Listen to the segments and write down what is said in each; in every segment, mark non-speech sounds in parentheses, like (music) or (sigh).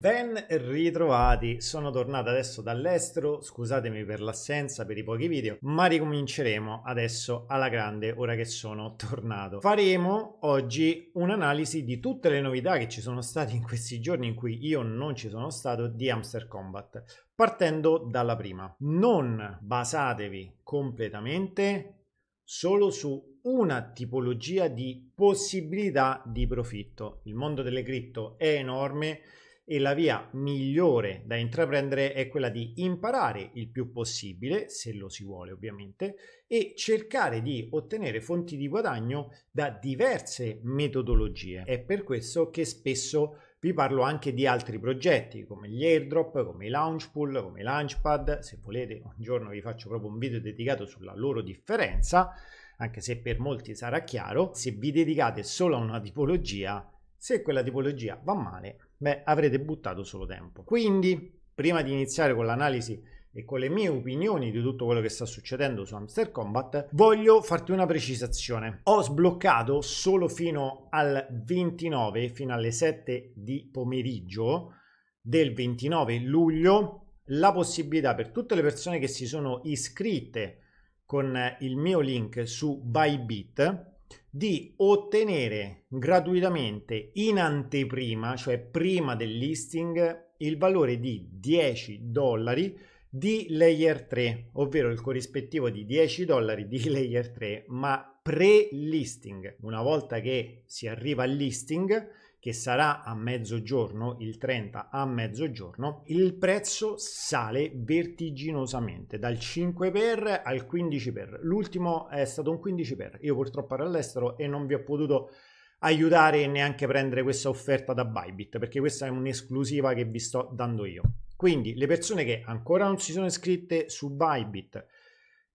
Ben ritrovati, sono tornato adesso dall'estero, scusatemi per l'assenza, per i pochi video, ma ricominceremo adesso alla grande ora che sono tornato. Faremo oggi un'analisi di tutte le novità che ci sono state in questi giorni in cui io non ci sono stato di Hamster Combat. Partendo dalla prima, non basatevi completamente solo su una tipologia di possibilità di profitto. Il mondo delle cripto è enorme e la via migliore da intraprendere è quella di imparare il più possibile, se lo si vuole ovviamente, e cercare di ottenere fonti di guadagno da diverse metodologie. È per questo che spesso vi parlo anche di altri progetti come gli airdrop, come i launchpool, come i launchpad, se volete un giorno vi faccio proprio un video dedicato sulla loro differenza, anche se per molti sarà chiaro, se vi dedicate solo a una tipologia, se quella tipologia va male, beh, avrete buttato solo tempo. Quindi, prima di iniziare con l'analisi e con le mie opinioni di tutto quello che sta succedendo su Hamster Combat, voglio farti una precisazione. Ho sbloccato solo fino al 29, fino alle 7 di pomeriggio del 29 luglio, la possibilità per tutte le persone che si sono iscritte con il mio link su Bybit di ottenere gratuitamente in anteprima, cioè prima del listing, il valore di 10 dollari di layer 3, ovvero il corrispettivo di 10 dollari di (laughs) layer 3, ma pre-listing. Una volta che si arriva al listing, che sarà a mezzogiorno, il 30 a mezzogiorno, il prezzo sale vertiginosamente dal 5 per al 15 per. L'ultimo è stato un 15 per. Io purtroppo ero all'estero e non vi ho potuto aiutare e neanche prendere questa offerta da Bybit perché questa è un'esclusiva che vi sto dando io. Quindi le persone che ancora non si sono iscritte su Bybit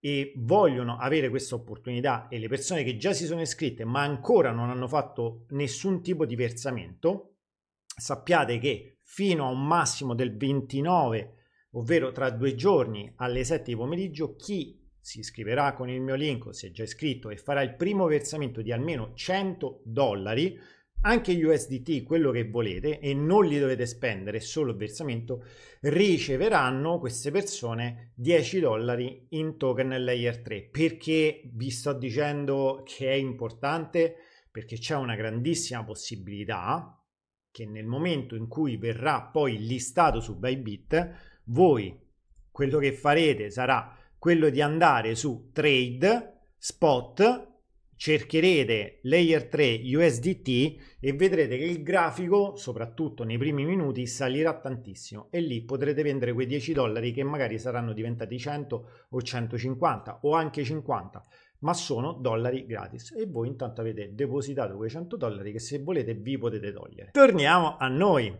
e vogliono avere questa opportunità e le persone che già si sono iscritte ma ancora non hanno fatto nessun tipo di versamento, sappiate che fino a un massimo del 29, ovvero tra due giorni alle 7 di pomeriggio, chi si iscriverà con il mio link o si è già iscritto e farà il primo versamento di almeno 100 dollari anche gli USDT, quello che volete, e non li dovete spendere, solo il versamento, riceveranno queste persone 10 dollari in token layer 3. Perché vi sto dicendo che è importante? Perché c'è una grandissima possibilità che nel momento in cui verrà poi listato su Bybit, voi quello che farete sarà quello di andare su trade spot cercherete layer 3 USDT e vedrete che il grafico, soprattutto nei primi minuti, salirà tantissimo e lì potrete vendere quei 10 dollari che magari saranno diventati 100 o 150 o anche 50, ma sono dollari gratis e voi intanto avete depositato quei 100 dollari che se volete vi potete togliere. Torniamo a noi.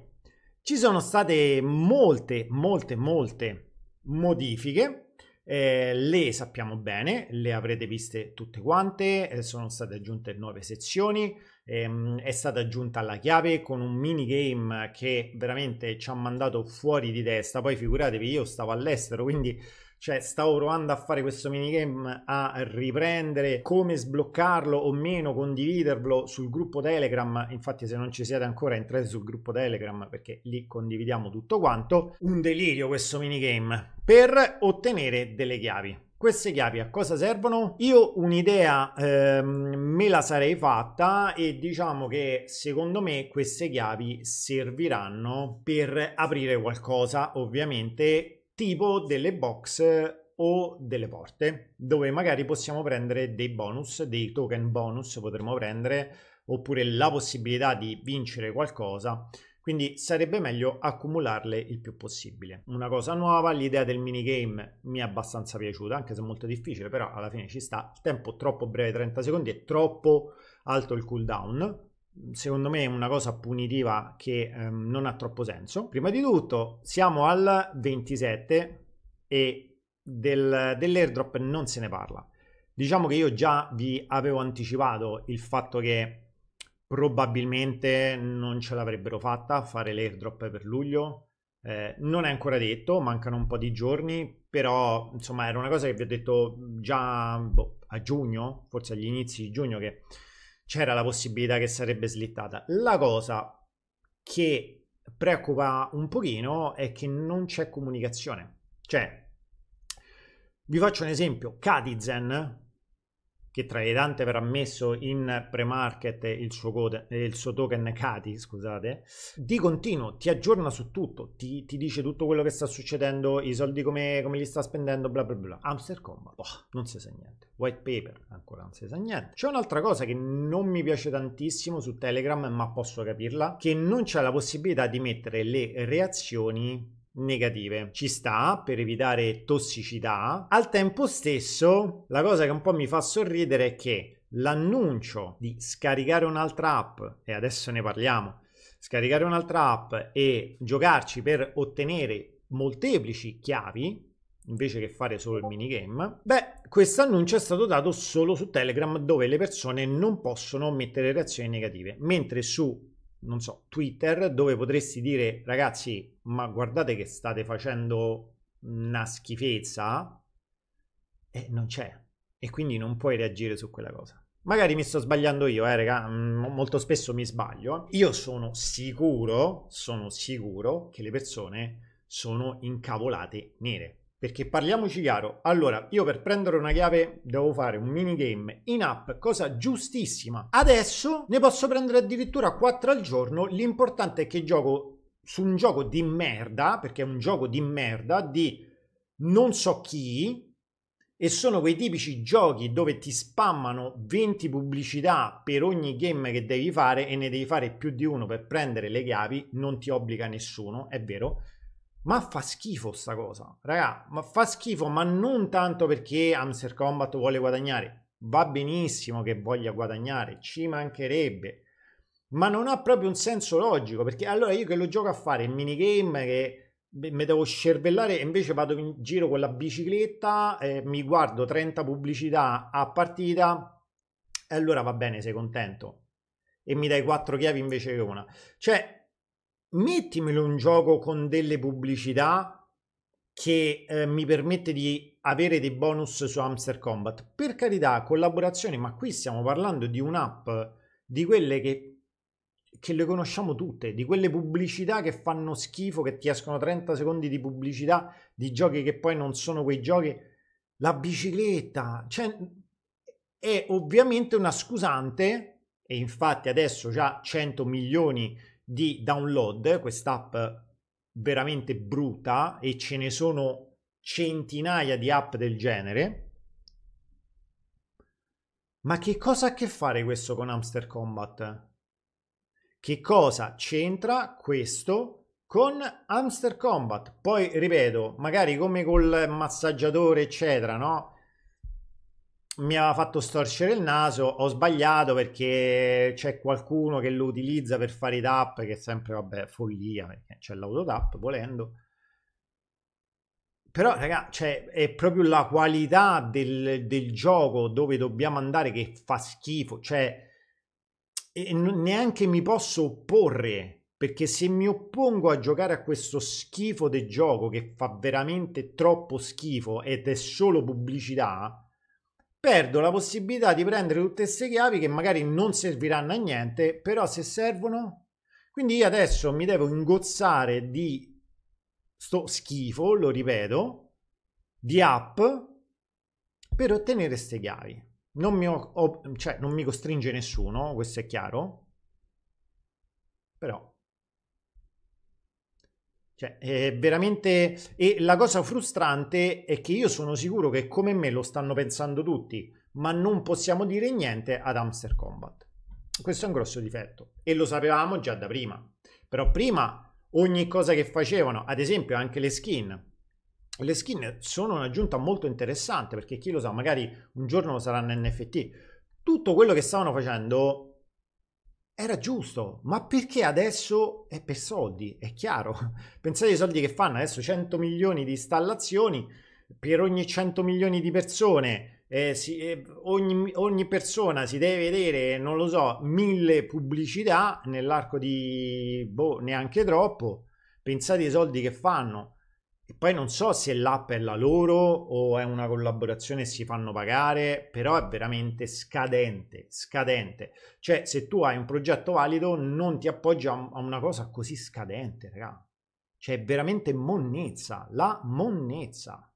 Ci sono state molte, molte, molte modifiche eh, le sappiamo bene, le avrete viste tutte quante, eh, sono state aggiunte nuove sezioni, ehm, è stata aggiunta la chiave con un minigame che veramente ci ha mandato fuori di testa, poi figuratevi io stavo all'estero quindi cioè, stavo provando a fare questo minigame a riprendere come sbloccarlo o meno, condividerlo sul gruppo Telegram. Infatti, se non ci siete ancora, entrate sul gruppo Telegram perché lì condividiamo tutto quanto. Un delirio questo minigame per ottenere delle chiavi. Queste chiavi a cosa servono? Io un'idea eh, me la sarei fatta e diciamo che secondo me queste chiavi serviranno per aprire qualcosa, ovviamente tipo delle box eh, o delle porte dove magari possiamo prendere dei bonus, dei token bonus potremmo prendere oppure la possibilità di vincere qualcosa quindi sarebbe meglio accumularle il più possibile. Una cosa nuova, l'idea del minigame mi è abbastanza piaciuta, anche se molto difficile, però alla fine ci sta. Il tempo troppo breve, 30 secondi, è troppo alto il cooldown, secondo me una cosa punitiva che ehm, non ha troppo senso. Prima di tutto siamo al 27 e del, dell'airdrop non se ne parla. Diciamo che io già vi avevo anticipato il fatto che probabilmente non ce l'avrebbero fatta a fare l'airdrop per luglio. Eh, non è ancora detto, mancano un po' di giorni, però insomma era una cosa che vi ho detto già boh, a giugno, forse agli inizi di giugno che c'era la possibilità che sarebbe slittata. La cosa che preoccupa un pochino è che non c'è comunicazione. Cioè, vi faccio un esempio, Katizen, che tra Traedante verrà messo in pre-market il suo, code, eh, il suo token Kati, scusate, di continuo ti aggiorna su tutto, ti, ti, dice tutto quello che sta succedendo, i soldi come, come li sta spendendo, bla bla bla. Amster boh, non si sa niente. White paper, ancora non si sa niente. C'è un'altra cosa che non mi piace tantissimo su Telegram, ma posso capirla, che non c'è la possibilità di mettere le reazioni negative. Ci sta per evitare tossicità. Al tempo stesso, la cosa che un po' mi fa sorridere è che l'annuncio di scaricare un'altra app, e adesso ne parliamo, scaricare un'altra app e giocarci per ottenere molteplici chiavi, invece che fare solo il minigame, beh, questo annuncio è stato dato solo su Telegram dove le persone non possono mettere reazioni negative, mentre su non so, Twitter, dove potresti dire ragazzi, ma guardate che state facendo una schifezza, e non c'è. E quindi non puoi reagire su quella cosa. Magari mi sto sbagliando io, eh, raga, mm, molto spesso mi sbaglio. Io sono sicuro, sono sicuro che le persone sono incavolate nere. Perché parliamoci chiaro, allora io per prendere una chiave devo fare un minigame in app, cosa giustissima. Adesso ne posso prendere addirittura 4 al giorno, l'importante è che gioco su un gioco di merda, perché è un gioco di merda, di non so chi, e sono quei tipici giochi dove ti spammano 20 pubblicità per ogni game che devi fare e ne devi fare più di uno per prendere le chiavi, non ti obbliga nessuno, è vero, ma fa schifo sta cosa, raga, ma fa schifo, ma non tanto perché Amster Combat vuole guadagnare. Va benissimo che voglia guadagnare, ci mancherebbe. Ma non ha proprio un senso logico, perché allora io che lo gioco a fare il minigame che mi devo scervellare e invece vado in giro con la bicicletta, eh, mi guardo 30 pubblicità a partita e allora va bene, sei contento. E mi dai quattro chiavi invece che una. Cioè, mettimelo un gioco con delle pubblicità che eh, mi permette di avere dei bonus su Hamster Combat. Per carità, collaborazioni, ma qui stiamo parlando di un'app di quelle che, che le conosciamo tutte, di quelle pubblicità che fanno schifo, che ti escono 30 secondi di pubblicità di giochi che poi non sono quei giochi. La bicicletta, cioè, è ovviamente una scusante, e infatti adesso già 100 milioni di di download, quest'app veramente brutta e ce ne sono centinaia di app del genere. Ma che cosa ha a che fare questo con Hamster Combat? Che cosa c'entra questo con Hamster Combat? Poi ripeto, magari come col massaggiatore, eccetera, no? mi aveva fatto storcere il naso, ho sbagliato perché c'è qualcuno che lo utilizza per fare i tap, che è sempre, vabbè, follia, perché c'è l'autotap, volendo. Però, raga, cioè, è proprio la qualità del, del, gioco dove dobbiamo andare che fa schifo, cioè, neanche mi posso opporre, perché se mi oppongo a giocare a questo schifo del gioco che fa veramente troppo schifo ed è solo pubblicità perdo la possibilità di prendere tutte queste chiavi che magari non serviranno a niente, però se servono... Quindi io adesso mi devo ingozzare di sto schifo, lo ripeto, di app per ottenere queste chiavi. Non mi, ho, cioè, non mi costringe nessuno, questo è chiaro. Però cioè, è eh, veramente... E la cosa frustrante è che io sono sicuro che come me lo stanno pensando tutti, ma non possiamo dire niente ad Hamster Combat. Questo è un grosso difetto e lo sapevamo già da prima. Però prima ogni cosa che facevano, ad esempio anche le skin, le skin sono un'aggiunta molto interessante perché chi lo sa, magari un giorno saranno NFT. Tutto quello che stavano facendo era giusto, ma perché adesso è per soldi, è chiaro. (laughs) Pensate ai soldi che fanno adesso 100 milioni di installazioni per ogni 100 milioni di persone, eh, si, eh, ogni, ogni, persona si deve vedere, non lo so, mille pubblicità nell'arco di boh, neanche troppo. Pensate ai soldi che fanno. E poi non so se l'app è la loro o è una collaborazione e si fanno pagare, però è veramente scadente, scadente. Cioè, se tu hai un progetto valido, non ti appoggi a una cosa così scadente, raga. Cioè, è veramente monnezza, la monnezza.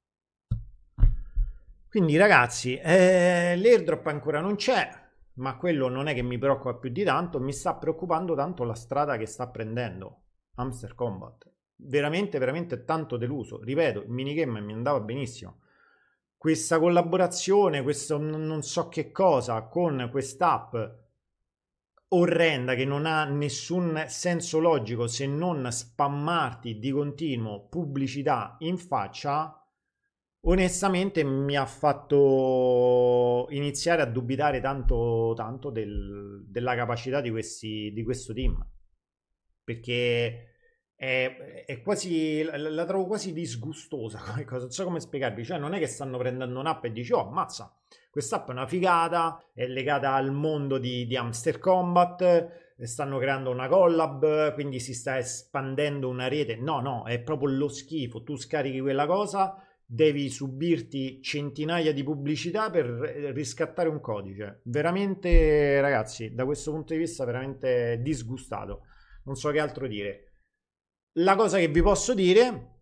Quindi ragazzi, eh, l'airdrop ancora non c'è, ma quello non è che mi preoccupa più di tanto, mi sta preoccupando tanto la strada che sta prendendo Hamster Combat veramente, veramente tanto deluso. Ripeto, il minigame mi andava benissimo. Questa collaborazione, questo non so che cosa con quest'app orrenda che non ha nessun senso logico se non spammarti di continuo pubblicità in faccia, onestamente mi ha fatto iniziare a dubitare tanto, tanto del, della capacità di, questi, di questo team. Perché è, è quasi, la, trovo quasi disgustosa come cosa, non so come spiegarvi, cioè non è che stanno prendendo un'app e dici oh ammazza, quest'app è una figata, è legata al mondo di, di Amster Combat, stanno creando una collab, quindi si sta espandendo una rete, no no, è proprio lo schifo, tu scarichi quella cosa, devi subirti centinaia di pubblicità per riscattare un codice, veramente ragazzi, da questo punto di vista veramente disgustato, non so che altro dire. La cosa che vi posso dire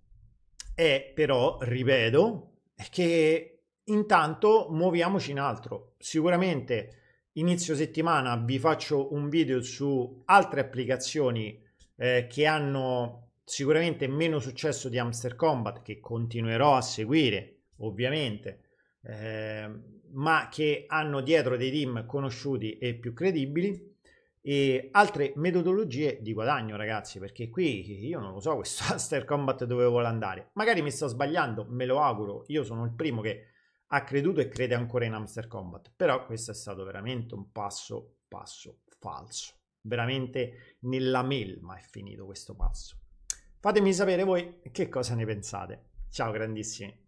è però, ripeto, che intanto muoviamoci in altro. Sicuramente inizio settimana vi faccio un video su altre applicazioni eh, che hanno sicuramente meno successo di Hamster Combat che continuerò a seguire ovviamente eh, ma che hanno dietro dei team conosciuti e più credibili e altre metodologie di guadagno ragazzi perché qui io non lo so questo (laughs) Aster Combat dove vuole andare magari mi sto sbagliando me lo auguro io sono il primo che ha creduto e crede ancora in Hamster Combat però questo è stato veramente un passo passo falso veramente nella melma è finito questo passo fatemi sapere voi che cosa ne pensate ciao grandissimi